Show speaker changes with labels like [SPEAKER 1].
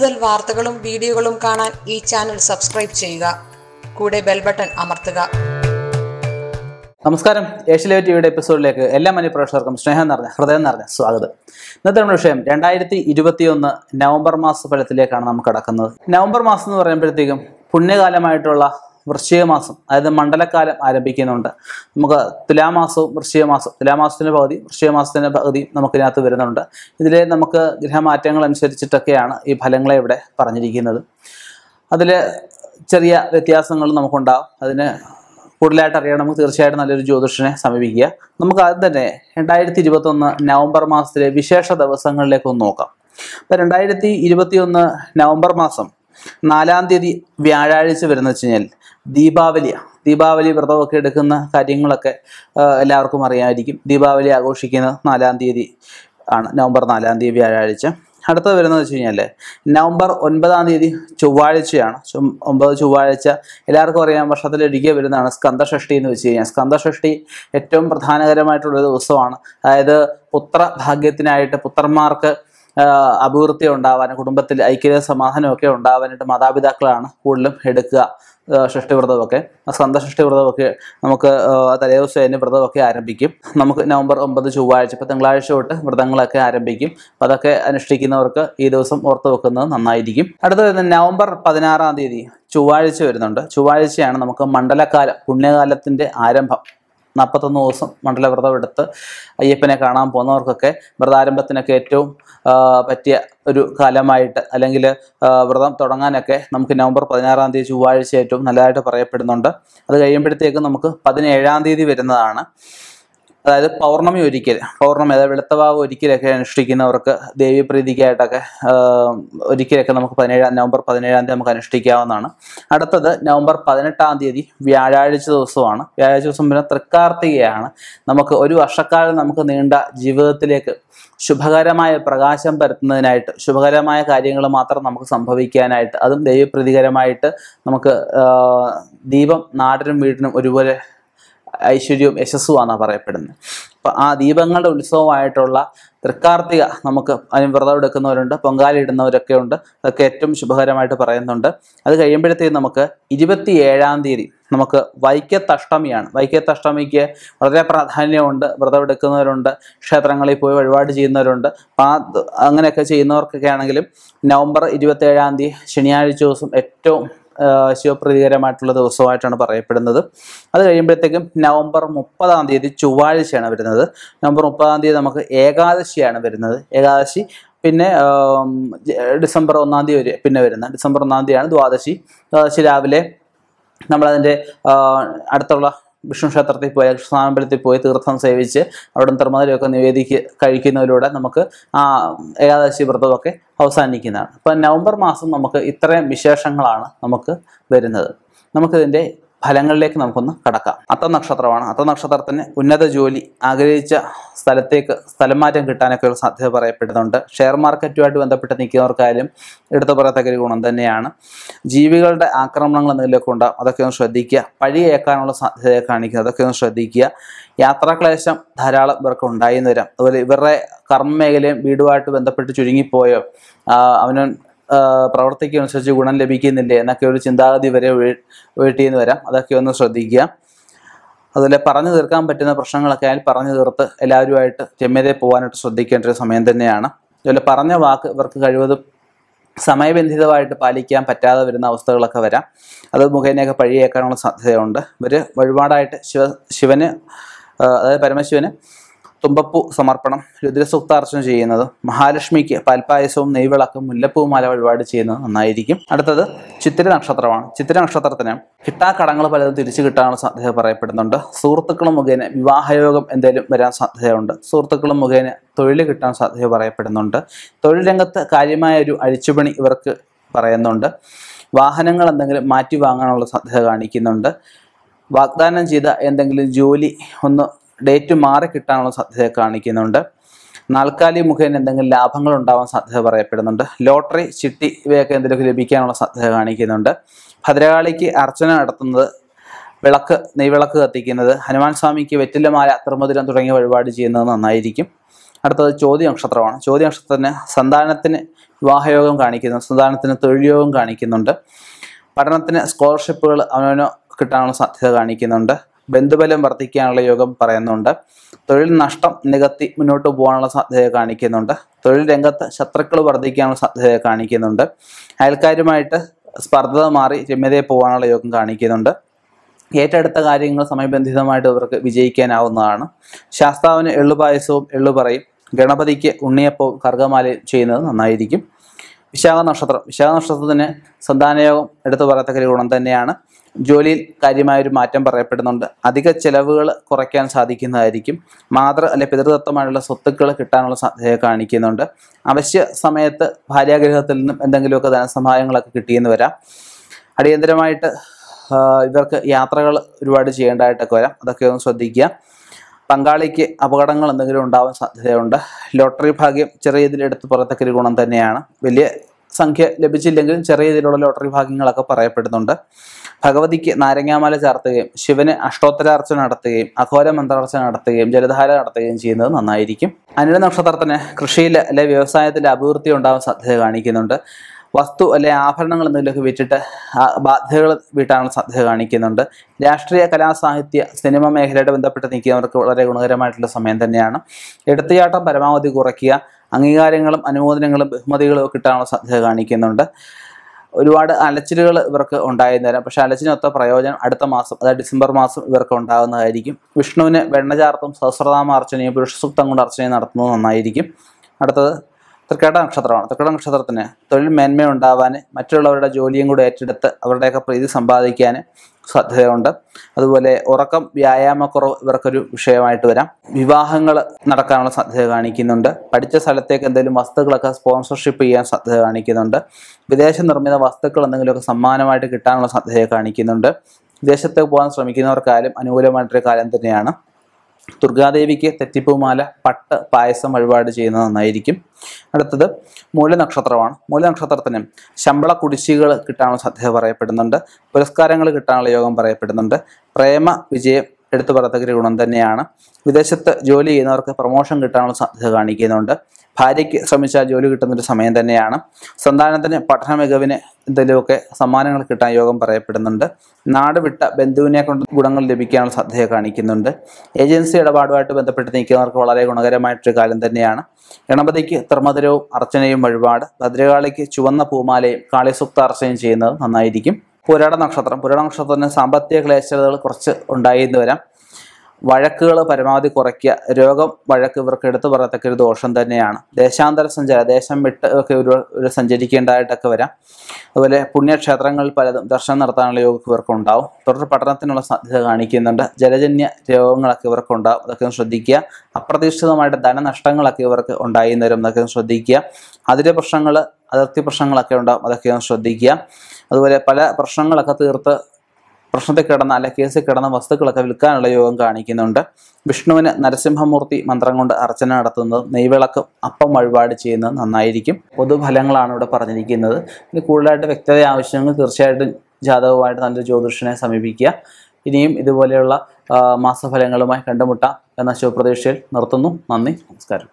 [SPEAKER 1] കൂടുതൽ വാർത്തകളും വീഡിയോകളും കാണാൻ ഈ ചാനൽ സബ്സ്ക്രൈബ് ചെയ്യുക കൂടെ ബെൽ ബട്ടൺ അമർത്തുക നമസ്കാരം ഏഷ്യലേവ് ടിവിയുടെ എപ്പിസോഡിലേക്ക് എല്ലാ മനുപ്രേക്ഷകർക്കും സ്നേഹം നിറഞ്ഞ ഹൃദയം നിറഞ്ഞ സ്വാഗതം ഇന്നത്തെ നമ്മുടെ വിഷയം രണ്ടായിരത്തി ഇരുപത്തിയൊന്ന് നവംബർ മാസ ഫലത്തിലേക്കാണ് നമുക്ക് കടക്കുന്നത് നവംബർ മാസം എന്ന് പറയുമ്പോഴത്തേക്കും പുണ്യകാലമായിട്ടുള്ള വൃശ്ചിക മാസം അതായത് മണ്ഡലക്കാലം ആരംഭിക്കുന്നുണ്ട് നമുക്ക് തുലാമാസവും വൃശ്ചിക മാസം തുലാമാസത്തിൻ്റെ പകുതി വൃശ്ചിക മാസത്തിൻ്റെ പകുതി നമുക്കിതിനകത്ത് വരുന്നുണ്ട് ഇതിൽ നമുക്ക് ഗ്രഹമാറ്റങ്ങൾ അനുസരിച്ചിട്ടൊക്കെയാണ് ഈ ഫലങ്ങളെ ഇവിടെ പറഞ്ഞിരിക്കുന്നത് അതിൽ ചെറിയ വ്യത്യാസങ്ങൾ നമുക്കുണ്ടാവും അതിന് കൂടുതലായിട്ട് അറിയണമെങ്കിൽ തീർച്ചയായിട്ടും നല്ലൊരു ജ്യോതിഷനെ സമീപിക്കുക നമുക്ക് ആദ്യം തന്നെ രണ്ടായിരത്തി ഇരുപത്തൊന്ന് നവംബർ മാസത്തിലെ വിശേഷ ദിവസങ്ങളിലേക്കൊന്ന് നോക്കാം അപ്പം രണ്ടായിരത്തി ഇരുപത്തിയൊന്ന് നവംബർ മാസം നാലാം തീയതി വ്യാഴാഴ്ച വരുന്ന വെച്ച് കഴിഞ്ഞാൽ ദീപാവലിയാണ് ദീപാവലി വ്രതമൊക്കെ എടുക്കുന്ന കാര്യങ്ങളൊക്കെ എല്ലാവർക്കും അറിയാമായിരിക്കും ദീപാവലി ആഘോഷിക്കുന്നത് നാലാം തീയതി ആണ് നവംബർ നാലാം തീയതി വ്യാഴാഴ്ച അടുത്തത് വരുന്നത് വെച്ച് കഴിഞ്ഞാൽ നവംബർ ഒൻപതാം തീയതി ചൊവ്വാഴ്ചയാണ് ഒമ്പത് ചൊവ്വാഴ്ച എല്ലാവർക്കും അറിയാം വർഷത്തിലൊരിക്കൽ വരുന്നതാണ് സ്കന്ധഷഷ്ടി എന്ന് വെച്ച് കഴിഞ്ഞാൽ സ്കന്ധഷഷ്ടി ഏറ്റവും പ്രധാനകരമായിട്ടുള്ള ദിവസമാണ് അതായത് പുത്രഭാഗ്യത്തിനായിട്ട് ഭാഗ്യത്തിനായിട്ട് പുത്രന്മാർക്ക് അഭിവൃദ്ധി ഉണ്ടാവാനും കുടുംബത്തിൽ ഐക്യത സമാധാനമൊക്കെ ഉണ്ടാവാനായിട്ട് മാതാപിതാക്കളാണ് കൂടുതലും എടുക്കുക ഷഷ്ടിവ്രതമൊക്കെ സ്കന്ധ ഷഷ്ടിവ്രതമൊക്കെ നമുക്ക് ദിവസം തന്നെ വ്രതമൊക്കെ ആരംഭിക്കും നമുക്ക് നവംബർ ഒമ്പത് ചൊവ്വാഴ്ച ഇപ്പോൾ തിങ്കളാഴ്ച തൊട്ട് വ്രതങ്ങളൊക്കെ ആരംഭിക്കും അതൊക്കെ അനുഷ്ഠിക്കുന്നവർക്ക് ഈ ദിവസം ഓർത്ത് വെക്കുന്നത് നന്നായിരിക്കും അടുത്ത വരുന്നത് നവംബർ പതിനാറാം തീയതി ചൊവ്വാഴ്ച വരുന്നുണ്ട് ചൊവ്വാഴ്ചയാണ് നമുക്ക് മണ്ഡലകാലം പുണ്യകാലത്തിൻ്റെ ആരംഭം നാൽപ്പത്തൊന്ന് ദിവസം മണ്ഡലവ്രതം എടുത്ത് അയ്യപ്പനെ കാണാൻ പോകുന്നവർക്കൊക്കെ വ്രതാരംഭത്തിനൊക്കെ ഏറ്റവും പറ്റിയ ഒരു കാലമായിട്ട് അല്ലെങ്കിൽ വ്രതം തുടങ്ങാനൊക്കെ നമുക്ക് നവംബർ പതിനാറാം തീയതി ചൊവ്വാഴ്ച ഏറ്റവും നല്ലതായിട്ട് പറയപ്പെടുന്നുണ്ട് അത് കഴിയുമ്പോഴത്തേക്കും നമുക്ക് പതിനേഴാം തീയതി വരുന്നതാണ് അതായത് പൗർണമി ഒരിക്കൽ പൗർണമി അതായത് വെളുത്തവാവ് ഒരിക്കലൊക്കെ അനുഷ്ഠിക്കുന്നവർക്ക് ദേവീപ്രീതിക്കായിട്ടൊക്കെ ഒരിക്കലൊക്കെ നമുക്ക് പതിനേഴാം നവംബർ പതിനേഴാം തീയതി നമുക്ക് അനുഷ്ഠിക്കാവുന്നതാണ് അടുത്തത് നവംബർ പതിനെട്ടാം തീയതി വ്യാഴാഴ്ച ദിവസമാണ് വ്യാഴാഴ്ച ദിവസം പിന്നെ തൃക്കാർത്തികയാണ് നമുക്ക് ഒരു വർഷക്കാലം നമുക്ക് നീണ്ട ജീവിതത്തിലേക്ക് ശുഭകരമായ പ്രകാശം പരത്തുന്നതിനായിട്ട് ശുഭകരമായ കാര്യങ്ങൾ മാത്രം നമുക്ക് സംഭവിക്കാനായിട്ട് അതും ദൈവപ്രതികരമായിട്ട് നമുക്ക് ദീപം നാടിനും വീടിനും ഒരുപോലെ ഐശ്വര്യവും യശസ്സുമാണെന്നാണ് പറയപ്പെടുന്നത് അപ്പം ആ ദീപങ്ങളുടെ ഉത്സവമായിട്ടുള്ള തൃക്കാർത്തിക നമുക്ക് അതിന് വ്രതം എടുക്കുന്നവരുണ്ട് പൊങ്കാലി ഇടുന്നവരൊക്കെ ഉണ്ട് അതൊക്കെ ഏറ്റവും ശുഭകരമായിട്ട് പറയുന്നുണ്ട് അത് കഴിയുമ്പോഴത്തേക്കും നമുക്ക് ഇരുപത്തി ഏഴാം തീയതി നമുക്ക് വൈക്കത്തഷ്ടമിയാണ് വൈക്കത്തഷ്ടമിക്ക് വളരെ പ്രാധാന്യമുണ്ട് വ്രതം എടുക്കുന്നവരുണ്ട് ക്ഷേത്രങ്ങളിൽ പോയി വഴിപാട് ചെയ്യുന്നവരുണ്ട് ആ അങ്ങനെയൊക്കെ ചെയ്യുന്നവർക്കൊക്കെ ആണെങ്കിലും നവംബർ ഏഴാം തീയതി ശനിയാഴ്ച ദിവസം ഏറ്റവും ശിവപ്രതികരമായിട്ടുള്ള ദിവസമായിട്ടാണ് പറയപ്പെടുന്നത് അത് കഴിയുമ്പോഴത്തേക്കും നവംബർ മുപ്പതാം തീയതി ചൊവ്വാഴ്ചയാണ് വരുന്നത് നവംബർ മുപ്പതാം തീയതി നമുക്ക് ഏകാദശിയാണ് വരുന്നത് ഏകാദശി പിന്നെ ഡിസംബർ ഒന്നാം തീയതി വരെ പിന്നെ വരുന്ന ഡിസംബർ ഒന്നാം തീയതിയാണ് ദ്വാദശി ദ്വാദശി രാവിലെ നമ്മളതിൻ്റെ അടുത്തുള്ള വിഷ്ണു ക്ഷേത്രത്തിൽ പോയി സ്വാമമ്പലത്തിൽ പോയി തീർത്ഥം സേവിച്ച് അവിടെ തിർമതലൊക്കെ നിവേദിക്ക് കഴിക്കുന്നതിലൂടെ നമുക്ക് ആ ഏകാദശി വ്രതമൊക്കെ അവസാനിക്കുന്നതാണ് അപ്പം നവംബർ മാസം നമുക്ക് ഇത്രയും വിശേഷങ്ങളാണ് നമുക്ക് വരുന്നത് നമുക്കിതിൻ്റെ ഫലങ്ങളിലേക്ക് നമുക്കൊന്ന് കടക്കാം അത്ത നക്ഷത്രമാണ് അത്ത നക്ഷത്രത്തിന് ഉന്നത ജോലി ആഗ്രഹിച്ച സ്ഥലത്തേക്ക് സ്ഥലം മാറ്റം കിട്ടാനൊക്കെയുള്ള സാധ്യത പറയപ്പെടുന്നുണ്ട് ഷെയർ മാർക്കറ്റുമായിട്ട് ബന്ധപ്പെട്ട് നിൽക്കുന്നവർക്കായാലും എടുത്തു പറയത്തക്ക ഗുണം തന്നെയാണ് ജീവികളുടെ ആക്രമണങ്ങൾ എന്തെങ്കിലുമൊക്കെ ഉണ്ടാകും അതൊക്കെ ഒന്ന് ശ്രദ്ധിക്കുക പഴിയേക്കാനുള്ള സാധ്യതയെ കാണിക്കുക അതൊക്കെ ഒന്ന് ശ്രദ്ധിക്കുക യാത്രാക്ലേശം ധാരാളം പേർക്ക് ഉണ്ടായിന്ന് വരാം അതുപോലെ ഇവരുടെ കർമ്മ മേഖലയും വീടുമായിട്ട് ബന്ധപ്പെട്ട് ചുരുങ്ങിപ്പോയോ അവനും പ്രവർത്തിക്കുന്നതനുസരിച്ച് ഗുണം ലഭിക്കുന്നില്ലേ എന്നൊക്കെ ഒരു ചിന്താഗതി വരെ വീട്ടിൽ നിന്ന് വരാം അതൊക്കെ ഒന്ന് ശ്രദ്ധിക്കുക അതുപോലെ പറഞ്ഞു തീർക്കാൻ പറ്റുന്ന പ്രശ്നങ്ങളൊക്കെ ആയാൽ പറഞ്ഞു തീർത്ത് എല്ലാവരുമായിട്ട് ചെമ്മരെ പോകാനായിട്ട് ശ്രദ്ധിക്കേണ്ട ഒരു സമയം തന്നെയാണ് അതുപോലെ പറഞ്ഞ വാക്ക് ഇവർക്ക് കഴിവതും സമയബന്ധിതമായിട്ട് പാലിക്കാൻ പറ്റാതെ വരുന്ന അവസ്ഥകളൊക്കെ വരാം അത് മുഖേനയൊക്കെ പഴിയേക്കാനുള്ള സാധ്യതയുണ്ട് ഇവർ വഴിപാടായിട്ട് ശിവ ശിവന് അതായത് പരമശിവന് തുമ്പപ്പൂ സമർപ്പണം രുദ്രസൂക്താർച്ചന ചെയ്യുന്നത് മഹാലക്ഷ്മിക്ക് പാൽപ്പായസവും നെയ്വിളക്കും മുല്ലപ്പൂമാല വഴിപാട് ചെയ്യുന്നത് നന്നായിരിക്കും അടുത്തത് ചിത്തിര നക്ഷത്രമാണ് ചിത്തിര നക്ഷത്രത്തിന് കിട്ടാക്കടങ്ങൾ പലതും തിരിച്ചു കിട്ടാനുള്ള സാധ്യത പറയപ്പെടുന്നുണ്ട് സുഹൃത്തുക്കളും മുഖേന വിവാഹയോഗം എന്തെങ്കിലും വരാൻ സാധ്യതയുണ്ട് സുഹൃത്തുക്കളും മുഖേന തൊഴിൽ കിട്ടാൻ സാധ്യത പറയപ്പെടുന്നുണ്ട് തൊഴിൽ രംഗത്ത് കാര്യമായ ഒരു അഴിച്ചുപണി ഇവർക്ക് പറയുന്നുണ്ട് വാഹനങ്ങൾ എന്തെങ്കിലും മാറ്റി വാങ്ങാനുള്ള സാധ്യത കാണിക്കുന്നുണ്ട് വാഗ്ദാനം ചെയ്ത എന്തെങ്കിലും ജോലി ഒന്ന് ഡേറ്റ് മാറി കിട്ടാനുള്ള സാധ്യത കാണിക്കുന്നുണ്ട് നാൽക്കാലി മുഖേന എന്തെങ്കിലും ലാഭങ്ങൾ ഉണ്ടാവാൻ സാധ്യത പറയപ്പെടുന്നുണ്ട് ലോട്ടറി ചിട്ടി ഇവയൊക്കെ എന്തെങ്കിലും ലഭിക്കാനുള്ള സാധ്യത കാണിക്കുന്നുണ്ട് ഭദ്രകാളിക്ക് അർച്ചന നടത്തുന്നത് വിളക്ക് നെയ്വിളക്ക് കത്തിക്കുന്നത് ഹനുമാൻ സ്വാമിക്ക് വെറ്റിലമാല തിരുമതിരം തുടങ്ങിയ വഴിപാട് ചെയ്യുന്നത് നന്നായിരിക്കും അടുത്തത് ചോദ്യ നക്ഷത്രമാണ് ചോദ്യ നക്ഷത്രത്തിന് സന്താനത്തിന് വിവാഹയോഗം കാണിക്കുന്നു സന്താനത്തിന് യോഗം കാണിക്കുന്നുണ്ട് പഠനത്തിന് സ്കോളർഷിപ്പുകൾ അവനവനോ കിട്ടാനുള്ള സാധ്യത കാണിക്കുന്നുണ്ട് ബന്ധുബലം വർദ്ധിക്കാനുള്ള യോഗം പറയുന്നുണ്ട് തൊഴിൽ നഷ്ടം നികത്തി മുന്നോട്ട് പോകാനുള്ള സാധ്യത കാണിക്കുന്നുണ്ട് തൊഴിൽ രംഗത്ത് ശത്രുക്കൾ വർദ്ധിക്കാനുള്ള സാധ്യത കാണിക്കുന്നുണ്ട് അയൽക്കാരുമായിട്ട് സ്പർദ്ധ മാറി രമ്യതയെ പോകാനുള്ള യോഗം കാണിക്കുന്നുണ്ട് ഏറ്റെടുത്ത കാര്യങ്ങൾ സമയബന്ധിതമായിട്ട് ഇവർക്ക് വിജയിക്കാനാവുന്നതാണ് ശാസ്താവിന് എള്ളുപായസവും എള്ളുപറയും ഗണപതിക്ക് ഉണ്ണിയപ്പവും കർഗമാലയും ചെയ്യുന്നത് നന്നായിരിക്കും വിശാഖ നക്ഷത്രം വിശാഖ നക്ഷത്രത്തിന് സന്താനയോഗം എടുത്തു പറയത്തക്ക ഗുണം തന്നെയാണ് ജോലിയിൽ കാര്യമായൊരു മാറ്റം പറയപ്പെടുന്നുണ്ട് അധിക ചെലവുകൾ കുറയ്ക്കാൻ സാധിക്കുന്നതായിരിക്കും മാതൃ അല്ലെ പിതൃതത്വമായുള്ള സ്വത്തുക്കൾ കിട്ടാനുള്ള സാധ്യത കാണിക്കുന്നുണ്ട് അവശ്യ സമയത്ത് ഭാര്യാഗ്രഹത്തിൽ നിന്നും എന്തെങ്കിലുമൊക്കെ ധനസഹായങ്ങളൊക്കെ കിട്ടിയെന്ന് വരാം അടിയന്തരമായിട്ട് ഇവർക്ക് യാത്രകൾ ഒരുപാട് ചെയ്യേണ്ടതായിട്ടൊക്കെ വരാം അതൊക്കെ ഒന്ന് ശ്രദ്ധിക്കുക പങ്കാളിക്ക് അപകടങ്ങൾ എന്തെങ്കിലും ഉണ്ടാവാൻ സാധ്യതയുണ്ട് ലോട്ടറി ഭാഗ്യം ചെറിയ ഇതിലെടുത്ത് ഒരു ഗുണം തന്നെയാണ് വലിയ സംഖ്യ ലഭിച്ചില്ലെങ്കിലും ചെറിയ ഇതിലുള്ള ലോട്ടറി ഭാഗ്യങ്ങളൊക്കെ പറയപ്പെടുന്നുണ്ട് ഭഗവതിക്ക് നാരങ്ങാമാല ചാർത്തുകയും ശിവന് അഷ്ടോത്തരാർച്ച നടത്തുകയും അഘോര മന്ത്രാർച്ച നടത്തുകയും ജലധാര നടത്തുകയും ചെയ്യുന്നത് നന്നായിരിക്കും അനില നക്ഷത്രത്തിന് കൃഷിയിൽ അല്ലെ വ്യവസായത്തിൽ അഭിവൃദ്ധി ഉണ്ടാവാൻ സാധ്യത കാണിക്കുന്നുണ്ട് വസ്തു അല്ലെ ആഭരണങ്ങൾ എന്നതിലൊക്കെ വിറ്റിട്ട് ബാധ്യതകൾ വീട്ടാനുള്ള സാധ്യത കാണിക്കുന്നുണ്ട് രാഷ്ട്രീയ കലാസാഹിത്യ സിനിമ മേഖലയുടെ ബന്ധപ്പെട്ട് നിൽക്കുന്നവർക്ക് വളരെ ഗുണകരമായിട്ടുള്ള സമയം തന്നെയാണ് എടുത്തുചാട്ടം പരമാവധി കുറയ്ക്കുക അംഗീകാരങ്ങളും അനുമോദനങ്ങളും ബഹുമതികളും കിട്ടാനുള്ള സാധ്യത കാണിക്കുന്നുണ്ട് ഒരുപാട് അലച്ചിലുകൾ ഇവർക്ക് ഉണ്ടായിരുന്നു തരാം പക്ഷേ അലച്ചിനൊത്ത പ്രയോജനം അടുത്ത മാസം അതായത് ഡിസംബർ മാസം ഇവർക്ക് ഉണ്ടാകുന്നതായിരിക്കും വിഷ്ണുവിന് വെണ്ണചാർത്തും സഹസ്രനാമ അർച്ചനയും പുരുഷസൂക്തം കൊണ്ട് അർച്ചനയും നടത്തുന്നത് നന്നായിരിക്കും അടുത്തത് തൃക്കേട നക്ഷത്രമാണ് തൃക്കേട നക്ഷത്രത്തിന് തൊഴിൽ മേന്മ ഉണ്ടാവാൻ മറ്റുള്ളവരുടെ ജോലിയും കൂടെ ഏറ്റെടുത്ത് അവരുടെയൊക്കെ പ്രീതി സമ്പാദിക്കാൻ സാധ്യതയുണ്ട് അതുപോലെ ഉറക്കം വ്യായാമക്കുറവ് ഇവർക്കൊരു വിഷയമായിട്ട് വരാം വിവാഹങ്ങൾ നടക്കാനുള്ള സാധ്യത കാണിക്കുന്നുണ്ട് പഠിച്ച സ്ഥലത്തേക്ക് എന്തെങ്കിലും വസ്തുക്കളൊക്കെ സ്പോൺസർഷിപ്പ് ചെയ്യാൻ സാധ്യത കാണിക്കുന്നുണ്ട് വിദേശ നിർമ്മിത വസ്തുക്കൾ എന്തെങ്കിലുമൊക്കെ സമ്മാനമായിട്ട് കിട്ടാനുള്ള സാധ്യത കാണിക്കുന്നുണ്ട് വിദേശത്തേക്ക് പോകാൻ ശ്രമിക്കുന്നവർക്കായാലും അനുകൂലമായിട്ടൊരു കാലം തന്നെയാണ് ദുർഗാദേവിക്ക് തെറ്റിപ്പൂമാല പട്ട് പായസം വഴിപാട് ചെയ്യുന്നത് നന്നായിരിക്കും അടുത്തത് മൂലനക്ഷത്രമാണ് മൂലനക്ഷത്രത്തിന് ശമ്പള കുടിശ്ശികൾ കിട്ടാനുള്ള സാധ്യത പറയപ്പെടുന്നുണ്ട് പുരസ്കാരങ്ങൾ കിട്ടാനുള്ള യോഗം പറയപ്പെടുന്നുണ്ട് പ്രേമ വിജയം എടുത്തു പറയത്തക്കൊരു ഗുണം തന്നെയാണ് വിദേശത്ത് ജോലി ചെയ്യുന്നവർക്ക് പ്രമോഷൻ കിട്ടാനുള്ള സാധ്യത കാണിക്കുന്നുണ്ട് ഭാര്യയ്ക്ക് ശ്രമിച്ചാൽ ജോലി കിട്ടുന്നൊരു സമയം തന്നെയാണ് സന്താനത്തിന് പഠന മികവിന് എന്തെങ്കിലുമൊക്കെ സമ്മാനങ്ങൾ കിട്ടാൻ യോഗം പറയപ്പെടുന്നുണ്ട് നാട് വിട്ട ബന്ധുവിനെ കൊണ്ട് ഗുണങ്ങൾ ലഭിക്കാനുള്ള സാധ്യത കാണിക്കുന്നുണ്ട് ഏജൻസി ഇടപാടുമായിട്ട് ബന്ധപ്പെട്ട് നിൽക്കുന്നവർക്ക് വളരെ ഗുണകരമായിട്ടൊരു കാലം തന്നെയാണ് ഗണപതിക്ക് ത്രിമധുരവും അർച്ചനയും വഴിപാട് ഭദ്രകാളിക്ക് ചുവന്ന പൂമാലയും കാളിസുപ്ത അർച്ചനയും ചെയ്യുന്നത് നന്നായിരിക്കും പുരാട നക്ഷത്രം പുരാട നക്ഷത്രത്തിന് സാമ്പത്തിക ക്ലേശതകൾ കുറച്ച് ഉണ്ടായിരുന്നു വരാം വഴക്കുകൾ പരമാവധി കുറയ്ക്കുക രോഗം വഴക്ക് ഇവർക്ക് എടുത്തു പറയത്തക്ക ഒരു ദോഷം തന്നെയാണ് ദേശാന്തര സഞ്ചാര ദേശം വിട്ട് ഒക്കെ ഒരു ഒരു സഞ്ചരിക്കേണ്ടതായിട്ടൊക്കെ വരാം അതുപോലെ പുണ്യക്ഷേത്രങ്ങളിൽ പലതും ദർശനം നടത്താനുള്ള യോഗം ഇവർക്ക് ഉണ്ടാവും തുടർ പഠനത്തിനുള്ള സാധ്യത കാണിക്കുന്നുണ്ട് ജലജന്യ രോഗങ്ങളൊക്കെ ഇവർക്ക് ഉണ്ടാവും അതൊക്കെ ശ്രദ്ധിക്കുക അപ്രതീക്ഷിതമായിട്ട് ധനനഷ്ടങ്ങളൊക്കെ ഇവർക്ക് ഉണ്ടായി വരും അതൊക്കെ ശ്രദ്ധിക്കുക അതിലെ പ്രശ്നങ്ങൾ അതിർത്തി പ്രശ്നങ്ങളൊക്കെ ഉണ്ടാവും അതൊക്കെ ഒന്ന് ശ്രദ്ധിക്കുക അതുപോലെ പല പ്രശ്നങ്ങളൊക്കെ തീർത്ത് പ്രശ്നത്തിൽ കിടന്ന അല്ല കേസിൽ കിടന്ന വസ്തുക്കളൊക്കെ വിൽക്കാനുള്ള യോഗം കാണിക്കുന്നുണ്ട് വിഷ്ണുവിന് നരസിംഹമൂർത്തി മന്ത്രം കൊണ്ട് അർച്ചന നടത്തുന്നത് നെയ്വിളക്ക് അപ്പം വഴിപാട് ചെയ്യുന്നത് നന്നായിരിക്കും പൊതുഫലങ്ങളാണ് ഇവിടെ പറഞ്ഞിരിക്കുന്നത് ഇനി കൂടുതലായിട്ട് വ്യക്തത ആവശ്യങ്ങൾ തീർച്ചയായിട്ടും ജാതകവുമായിട്ട് നല്ലൊരു ജ്യോതിഷനെ സമീപിക്കുക ഇനിയും ഇതുപോലെയുള്ള മാസഫലങ്ങളുമായി കണ്ടുമുട്ടാം എന്ന ശുഭപ്രതീക്ഷയിൽ നിർത്തുന്നു നന്ദി നമസ്കാരം